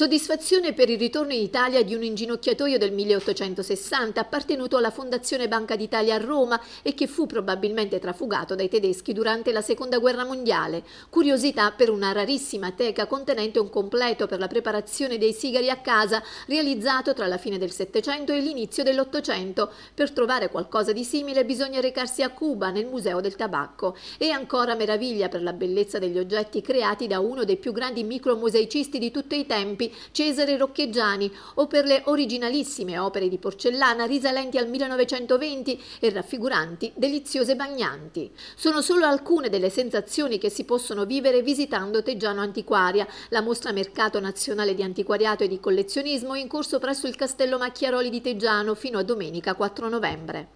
Soddisfazione per il ritorno in Italia di un inginocchiatoio del 1860 appartenuto alla Fondazione Banca d'Italia a Roma e che fu probabilmente trafugato dai tedeschi durante la Seconda Guerra Mondiale. Curiosità per una rarissima teca contenente un completo per la preparazione dei sigari a casa realizzato tra la fine del Settecento e l'inizio dell'Ottocento. Per trovare qualcosa di simile bisogna recarsi a Cuba nel Museo del Tabacco. E ancora meraviglia per la bellezza degli oggetti creati da uno dei più grandi micromosaicisti di tutti i tempi Cesare Roccheggiani o per le originalissime opere di porcellana risalenti al 1920 e raffiguranti deliziose bagnanti. Sono solo alcune delle sensazioni che si possono vivere visitando Teggiano Antiquaria, la mostra mercato nazionale di antiquariato e di collezionismo in corso presso il Castello Macchiaroli di Teggiano fino a domenica 4 novembre.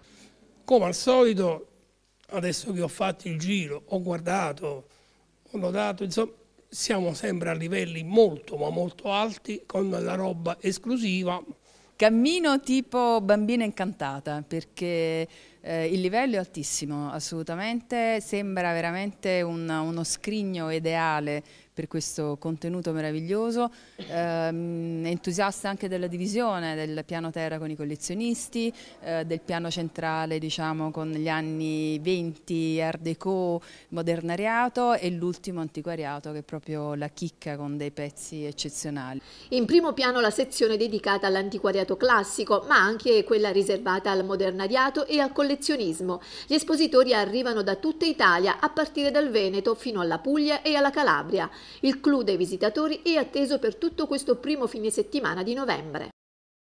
Come al solito, adesso che ho fatto il giro, ho guardato, ho lodato, insomma, siamo sempre a livelli molto ma molto alti con la roba esclusiva. Cammino tipo bambina incantata perché eh, il livello è altissimo, assolutamente, sembra veramente un, uno scrigno ideale per questo contenuto meraviglioso, eh, entusiasta anche della divisione del piano terra con i collezionisti, eh, del piano centrale diciamo, con gli anni 20, art déco, modernariato e l'ultimo antiquariato che è proprio la chicca con dei pezzi eccezionali. In primo piano la sezione dedicata all'antiquariato classico, ma anche quella riservata al modernariato e al collezionismo collezionismo. Gli espositori arrivano da tutta Italia, a partire dal Veneto fino alla Puglia e alla Calabria. Il clou dei visitatori è atteso per tutto questo primo fine settimana di novembre.